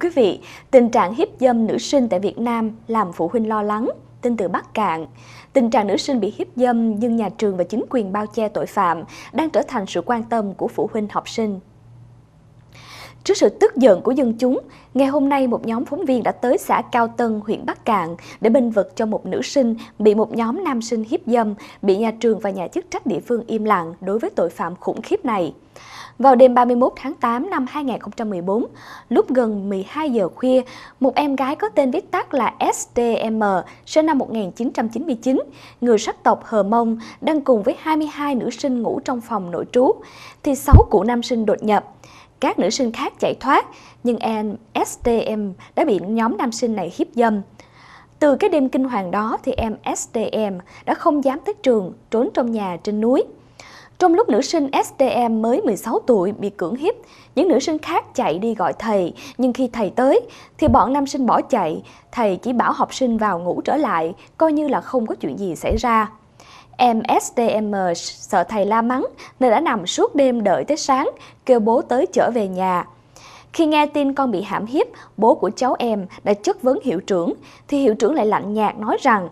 Thưa quý vị, tình trạng hiếp dâm nữ sinh tại Việt Nam làm phụ huynh lo lắng, tin từ Bắc Cạn. Tình trạng nữ sinh bị hiếp dâm nhưng nhà trường và chính quyền bao che tội phạm đang trở thành sự quan tâm của phụ huynh học sinh Trước sự tức giận của dân chúng, ngày hôm nay một nhóm phóng viên đã tới xã Cao Tân, huyện Bắc Cạn để binh vực cho một nữ sinh bị một nhóm nam sinh hiếp dâm, bị nhà trường và nhà chức trách địa phương im lặng đối với tội phạm khủng khiếp này. Vào đêm 31 tháng 8 năm 2014, lúc gần 12 giờ khuya, một em gái có tên viết tắt là STM, sinh năm 1999, người sắc tộc Hờ Mông, đang cùng với 22 nữ sinh ngủ trong phòng nội trú, thì 6 cụ nam sinh đột nhập. Các nữ sinh khác chạy thoát, nhưng em STM đã bị nhóm nam sinh này hiếp dâm. Từ cái đêm kinh hoàng đó thì em STM đã không dám tới trường, trốn trong nhà trên núi. Trong lúc nữ sinh STM mới 16 tuổi bị cưỡng hiếp, những nữ sinh khác chạy đi gọi thầy, nhưng khi thầy tới thì bọn nam sinh bỏ chạy, thầy chỉ bảo học sinh vào ngủ trở lại, coi như là không có chuyện gì xảy ra. Em SDM sợ thầy la mắng nên đã nằm suốt đêm đợi tới sáng, kêu bố tới chở về nhà. Khi nghe tin con bị hãm hiếp, bố của cháu em đã chất vấn hiệu trưởng, thì hiệu trưởng lại lạnh nhạt nói rằng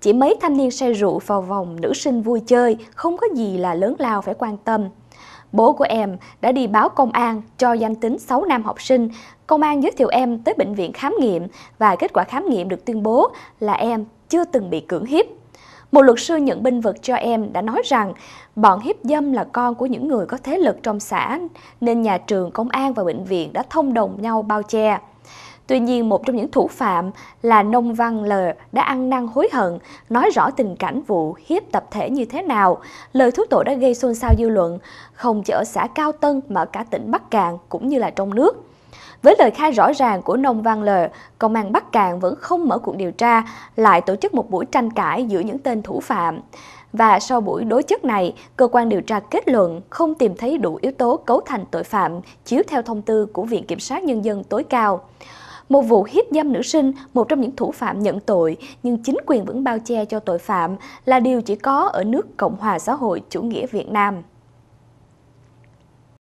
chỉ mấy thanh niên say rượu vào vòng nữ sinh vui chơi, không có gì là lớn lao phải quan tâm. Bố của em đã đi báo công an cho danh tính 6 nam học sinh. Công an giới thiệu em tới bệnh viện khám nghiệm và kết quả khám nghiệm được tuyên bố là em chưa từng bị cưỡng hiếp. Một luật sư nhận binh vực cho em đã nói rằng bọn hiếp dâm là con của những người có thế lực trong xã nên nhà trường, công an và bệnh viện đã thông đồng nhau bao che. Tuy nhiên, một trong những thủ phạm là Nông Văn L đã ăn năn hối hận, nói rõ tình cảnh vụ hiếp tập thể như thế nào. Lời thú tội đã gây xôn xao dư luận, không chỉ ở xã Cao Tân mà cả tỉnh Bắc Cạn cũng như là trong nước. Với lời khai rõ ràng của nông văn lờ, công an Bắc Cạn vẫn không mở cuộc điều tra, lại tổ chức một buổi tranh cãi giữa những tên thủ phạm. Và sau buổi đối chất này, cơ quan điều tra kết luận không tìm thấy đủ yếu tố cấu thành tội phạm chiếu theo thông tư của Viện Kiểm sát Nhân dân tối cao. Một vụ hiếp dâm nữ sinh, một trong những thủ phạm nhận tội, nhưng chính quyền vẫn bao che cho tội phạm là điều chỉ có ở nước Cộng hòa xã hội chủ nghĩa Việt Nam.